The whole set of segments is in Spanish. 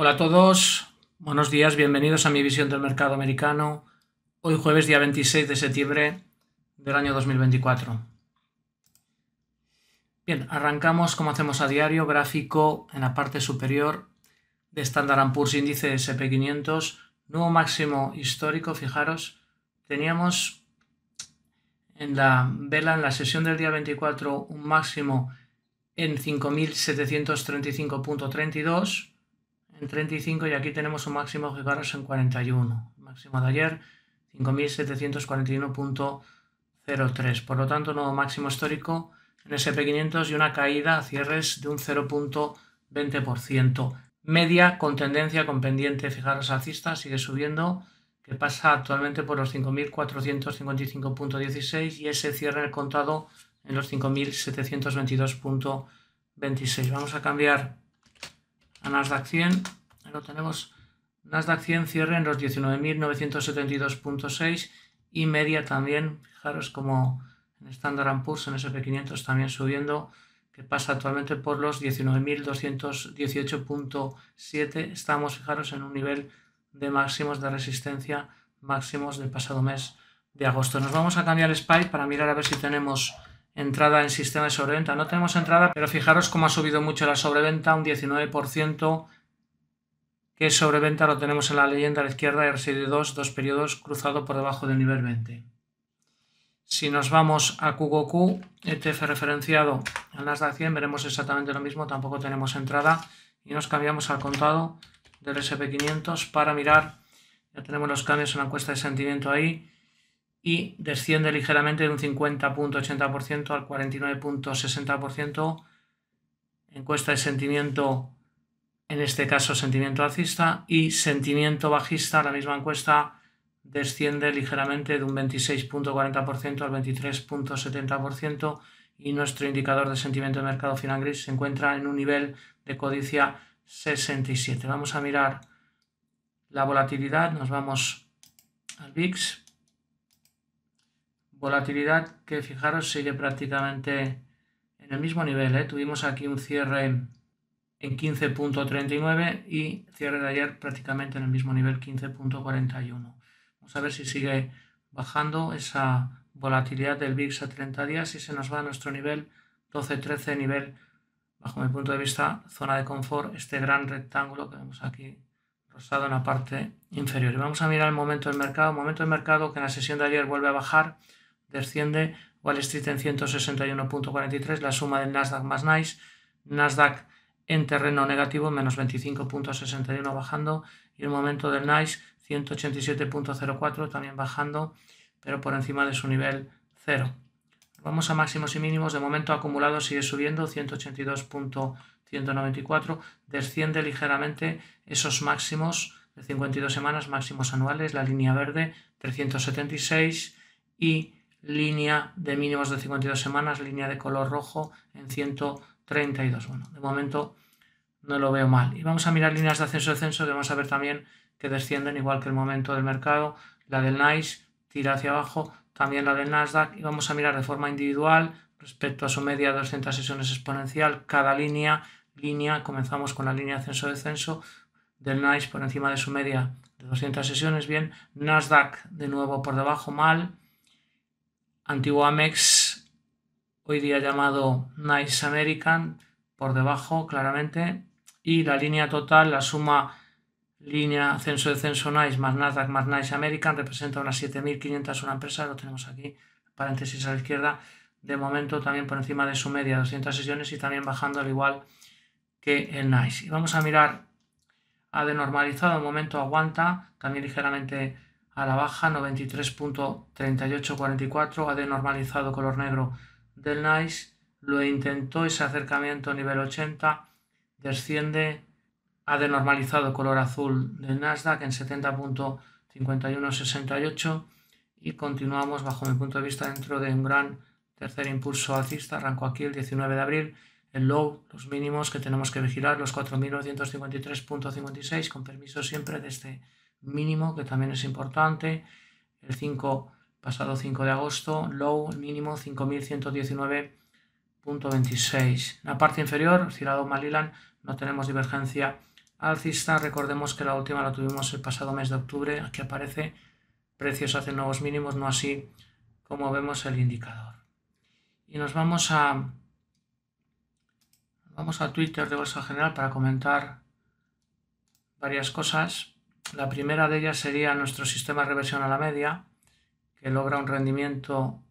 Hola a todos, buenos días, bienvenidos a mi visión del mercado americano. Hoy jueves día 26 de septiembre del año 2024. Bien, arrancamos como hacemos a diario, gráfico en la parte superior de Standard Poor's índice SP500, nuevo máximo histórico, fijaros, teníamos en la vela, en la sesión del día 24, un máximo en 5.735.32 en 35 y aquí tenemos un máximo que en 41. máximo de ayer 5741.03. Por lo tanto, nuevo máximo histórico en SP500 y una caída a cierres de un 0.20%. Media con tendencia con pendiente, fijaros alcista, sigue subiendo, que pasa actualmente por los 5.455.16 y ese cierre el contado en los 5.722.26. Vamos a cambiar a Nasdaq 100. lo tenemos. Nasdaq 100 cierre en los 19.972.6 y media también. Fijaros como en Standard Poor's, en SP500 también subiendo, que pasa actualmente por los 19.218.7. Estamos, fijaros, en un nivel de máximos de resistencia, máximos del pasado mes de agosto. Nos vamos a cambiar SPY para mirar a ver si tenemos entrada en sistema de sobreventa. No tenemos entrada, pero fijaros cómo ha subido mucho la sobreventa, un 19%, que sobreventa lo tenemos en la leyenda a la izquierda y de 2 dos periodos cruzado por debajo del nivel 20. Si nos vamos a QQQ, ETF referenciado al Nasdaq 100, veremos exactamente lo mismo, tampoco tenemos entrada y nos cambiamos al contado del SP500 para mirar, ya tenemos los cambios en la encuesta de sentimiento ahí, y desciende ligeramente de un 50.80% al 49.60%. Encuesta de sentimiento, en este caso sentimiento alcista, y sentimiento bajista, la misma encuesta, desciende ligeramente de un 26.40% al 23.70% y nuestro indicador de sentimiento de mercado final gris se encuentra en un nivel de codicia 67. Vamos a mirar la volatilidad, nos vamos al VIX Volatilidad que fijaros sigue prácticamente en el mismo nivel. ¿eh? Tuvimos aquí un cierre en 15.39 y cierre de ayer prácticamente en el mismo nivel 15.41. Vamos a ver si sigue bajando esa volatilidad del VIX a 30 días y se nos va a nuestro nivel 12-13, nivel, bajo mi punto de vista, zona de confort, este gran rectángulo que vemos aquí rosado en la parte inferior. vamos a mirar el momento del mercado, momento del mercado que en la sesión de ayer vuelve a bajar desciende, Wall Street en 161.43, la suma del Nasdaq más Nice, Nasdaq en terreno negativo, menos 25.61 bajando, y el momento del Nice 187.04 también bajando, pero por encima de su nivel cero. Vamos a máximos y mínimos, de momento acumulado sigue subiendo, 182.194, desciende ligeramente esos máximos de 52 semanas, máximos anuales, la línea verde 376 y línea de mínimos de 52 semanas, línea de color rojo en 132. Bueno, de momento no lo veo mal. Y vamos a mirar líneas de ascenso-descenso que vamos a ver también que descienden igual que el momento del mercado. La del NICE tira hacia abajo, también la del Nasdaq y vamos a mirar de forma individual respecto a su media de 200 sesiones exponencial cada línea. Línea, comenzamos con la línea de ascenso-descenso del NICE por encima de su media de 200 sesiones, bien, Nasdaq de nuevo por debajo, mal, antiguo Amex, hoy día llamado Nice American, por debajo claramente, y la línea total, la suma línea censo de censo Nice más Nasdaq más Nice American representa unas 7.500 una empresa, lo tenemos aquí, paréntesis a la izquierda, de momento también por encima de su media 200 sesiones y también bajando al igual que el Nice. Y vamos a mirar ha de de momento aguanta, también ligeramente a la baja 93.3844 ha denormalizado color negro del NICE, lo intentó ese acercamiento a nivel 80, desciende ha denormalizado color azul del Nasdaq en 70.5168 y continuamos bajo mi punto de vista dentro de un gran tercer impulso alcista, arrancó aquí el 19 de abril, el low, los mínimos que tenemos que vigilar, los 4.953.56 con permiso siempre de este mínimo, que también es importante. El 5, pasado 5 de agosto, low mínimo 5119.26. La parte inferior, Cirado Malilan, no tenemos divergencia alcista. Recordemos que la última la tuvimos el pasado mes de octubre. Aquí aparece precios hacen nuevos mínimos, no así como vemos el indicador. Y nos vamos a, vamos a Twitter de Bolsa General para comentar varias cosas. La primera de ellas sería nuestro sistema de reversión a la media, que logra un rendimiento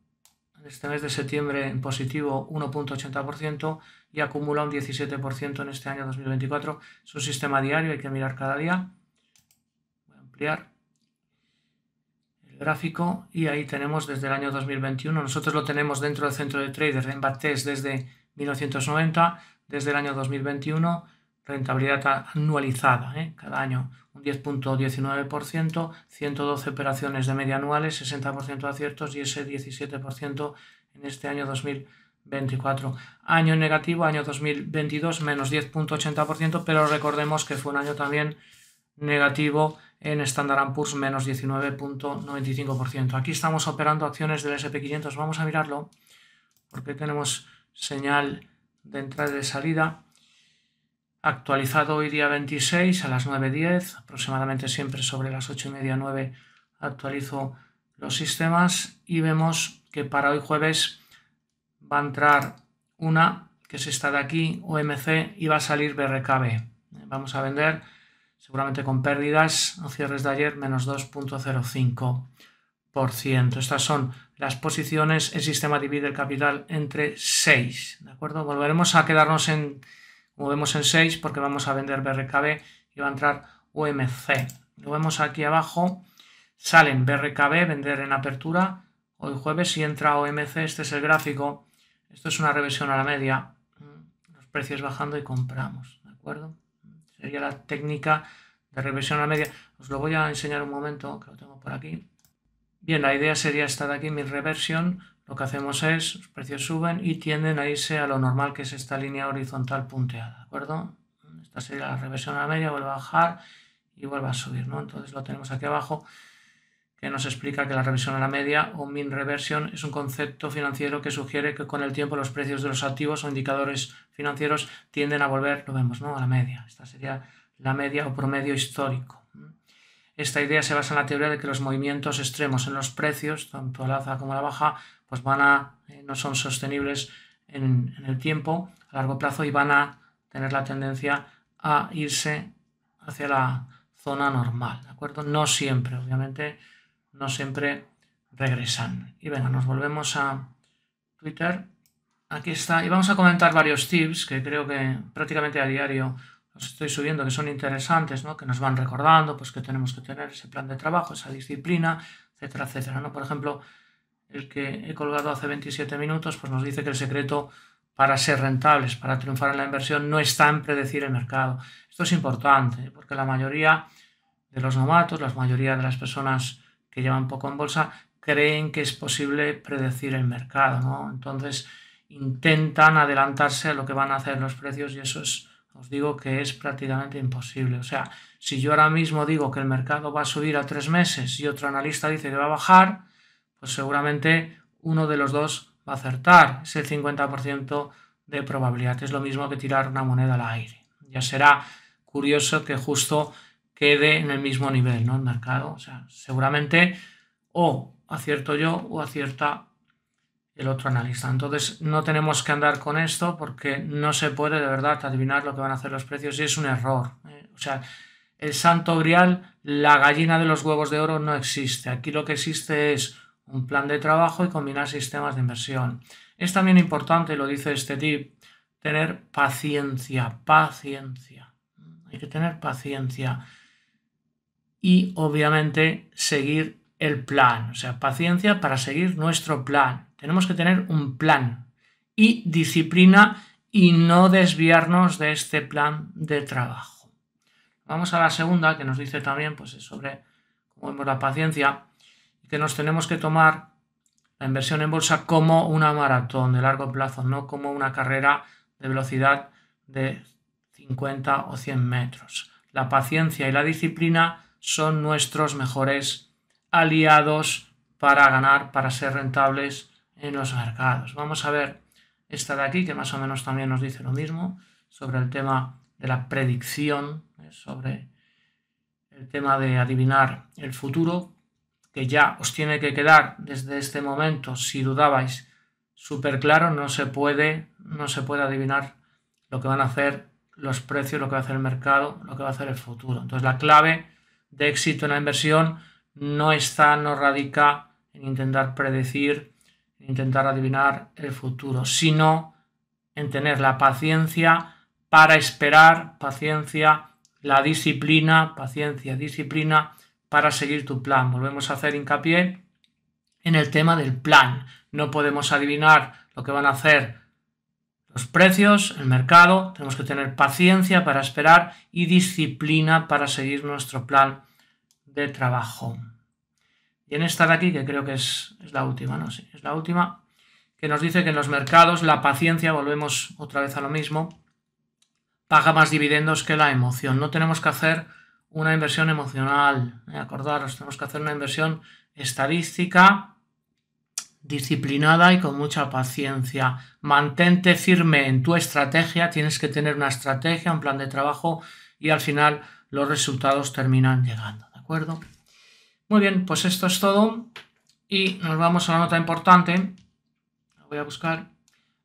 en este mes de septiembre en positivo 1.80% y acumula un 17% en este año 2024. Es un sistema diario, hay que mirar cada día. Voy a ampliar el gráfico y ahí tenemos desde el año 2021. Nosotros lo tenemos dentro del centro de traders en BATES desde 1990, desde el año 2021 rentabilidad anualizada, ¿eh? cada año un 10.19%, 112 operaciones de media anuales, 60% de aciertos y ese 17% en este año 2024. Año negativo, año 2022, menos 10.80%, pero recordemos que fue un año también negativo en Standard Poor's, menos 19.95%. Aquí estamos operando acciones del SP500, vamos a mirarlo porque tenemos señal de entrada y de salida actualizado hoy día 26 a las 9.10, aproximadamente siempre sobre las 8 y media 9 actualizo los sistemas y vemos que para hoy jueves va a entrar una que es esta de aquí, OMC, y va a salir BRKB. Vamos a vender seguramente con pérdidas o cierres de ayer menos 2.05%. Estas son las posiciones, el sistema divide el capital entre 6, ¿de acuerdo? Volveremos a quedarnos en movemos en 6 porque vamos a vender BRKB y va a entrar OMC, Lo vemos aquí abajo, salen BRKB, vender en apertura, hoy jueves y entra OMC, este es el gráfico, esto es una reversión a la media, los precios bajando y compramos, ¿de acuerdo? Sería la técnica de reversión a la media, os lo voy a enseñar un momento, que lo tengo por aquí. Bien, la idea sería esta de aquí, mi reversión, lo que hacemos es, los precios suben y tienden a irse a lo normal que es esta línea horizontal punteada, ¿de acuerdo? Esta sería la reversión a la media, vuelve a bajar y vuelve a subir, ¿no? Entonces lo tenemos aquí abajo que nos explica que la reversión a la media o min reversion es un concepto financiero que sugiere que con el tiempo los precios de los activos o indicadores financieros tienden a volver, lo vemos, ¿no? A la media. Esta sería la media o promedio histórico. Esta idea se basa en la teoría de que los movimientos extremos en los precios, tanto al la alza como a la baja, pues van a, eh, no son sostenibles en, el tiempo, a largo plazo, y van a tener la tendencia a irse hacia la zona normal, ¿de acuerdo? No siempre, obviamente, no siempre regresan. Y venga, nos volvemos a Twitter. Aquí está, y vamos a comentar varios tips que creo que prácticamente a diario los estoy subiendo, que son interesantes, ¿no? que nos van recordando pues, que tenemos que tener ese plan de trabajo, esa disciplina, etcétera, etcétera. ¿no? Por ejemplo, el que he colgado hace 27 minutos, pues nos dice que el secreto para ser rentables, para triunfar en la inversión, no está en predecir el mercado. Esto es importante, ¿eh? porque la mayoría de los novatos, la mayoría de las personas que llevan poco en bolsa, creen que es posible predecir el mercado, ¿no? Entonces intentan adelantarse a lo que van a hacer los precios y eso es, os digo que es prácticamente imposible. O sea, si yo ahora mismo digo que el mercado va a subir a tres meses y otro analista dice que va a bajar, pues seguramente uno de los dos va a acertar el 50% de probabilidad. Es lo mismo que tirar una moneda al aire. Ya será curioso que justo quede en el mismo nivel, ¿no? El mercado. O sea, seguramente o acierto yo o acierta el otro analista. Entonces no tenemos que andar con esto porque no se puede de verdad adivinar lo que van a hacer los precios y es un error. ¿eh? O sea, el santo grial, la gallina de los huevos de oro no existe. Aquí lo que existe es un plan de trabajo y combinar sistemas de inversión. Es también importante, lo dice este tip, tener paciencia, paciencia. Hay que tener paciencia. Y obviamente seguir el plan, o sea, paciencia para seguir nuestro plan. Tenemos que tener un plan y disciplina y no desviarnos de este plan de trabajo. Vamos a la segunda que nos dice también, pues sobre cómo vemos la paciencia que nos tenemos que tomar la inversión en bolsa como una maratón de largo plazo, no como una carrera de velocidad de 50 o 100 metros. La paciencia y la disciplina son nuestros mejores aliados para ganar, para ser rentables en los mercados. Vamos a ver esta de aquí, que más o menos también nos dice lo mismo, sobre el tema de la predicción, ¿eh? sobre el tema de adivinar el futuro, que ya os tiene que quedar desde este momento, si dudabais, súper claro, no se puede, no se puede adivinar lo que van a hacer los precios, lo que va a hacer el mercado, lo que va a hacer el futuro. Entonces la clave de éxito en la inversión no está, no radica en intentar predecir, intentar adivinar el futuro, sino en tener la paciencia para esperar, paciencia, la disciplina, paciencia, disciplina para seguir tu plan. Volvemos a hacer hincapié en el tema del plan. No podemos adivinar lo que van a hacer los precios, el mercado. Tenemos que tener paciencia para esperar y disciplina para seguir nuestro plan de trabajo. Y en esta de aquí, que creo que es, la última, ¿no? es la última, que nos dice que en los mercados la paciencia, volvemos otra vez a lo mismo, paga más dividendos que la emoción. No tenemos que hacer una inversión emocional. Eh, acordaros, tenemos que hacer una inversión estadística, disciplinada y con mucha paciencia. Mantente firme en tu estrategia, tienes que tener una estrategia, un plan de trabajo y al final los resultados terminan llegando, ¿de acuerdo? Muy bien, pues esto es todo y nos vamos a la nota importante. voy a buscar.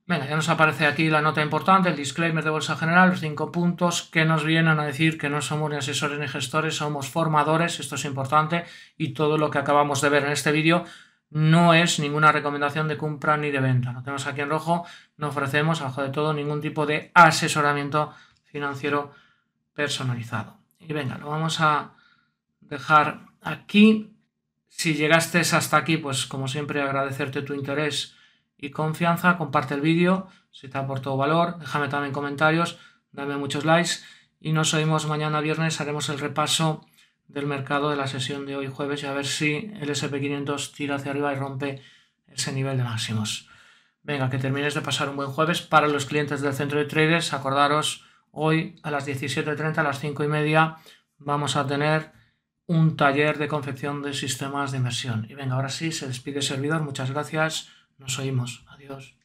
Venga, ya nos aparece aquí la nota importante, el disclaimer de Bolsa General, los cinco puntos que nos vienen a decir que no somos ni asesores ni gestores, somos formadores, esto es importante, y todo lo que acabamos de ver en este vídeo no es ninguna recomendación de compra ni de venta. Lo tenemos aquí en rojo, no ofrecemos, abajo de todo, ningún tipo de asesoramiento financiero personalizado. Y venga, lo vamos a dejar aquí. Si llegaste hasta aquí, pues como siempre agradecerte tu interés y confianza. Comparte el vídeo si te aportado valor. Déjame también comentarios, dame muchos likes y nos oímos mañana viernes. Haremos el repaso del mercado de la sesión de hoy jueves y a ver si el SP500 tira hacia arriba y rompe ese nivel de máximos. Venga, que termines de pasar un buen jueves. Para los clientes del centro de traders, acordaros, hoy a las 17.30, a las 5 y media, vamos a tener un taller de confección de sistemas de inversión. Y venga, ahora sí, se despide el servidor. Muchas gracias. Nos oímos. Adiós.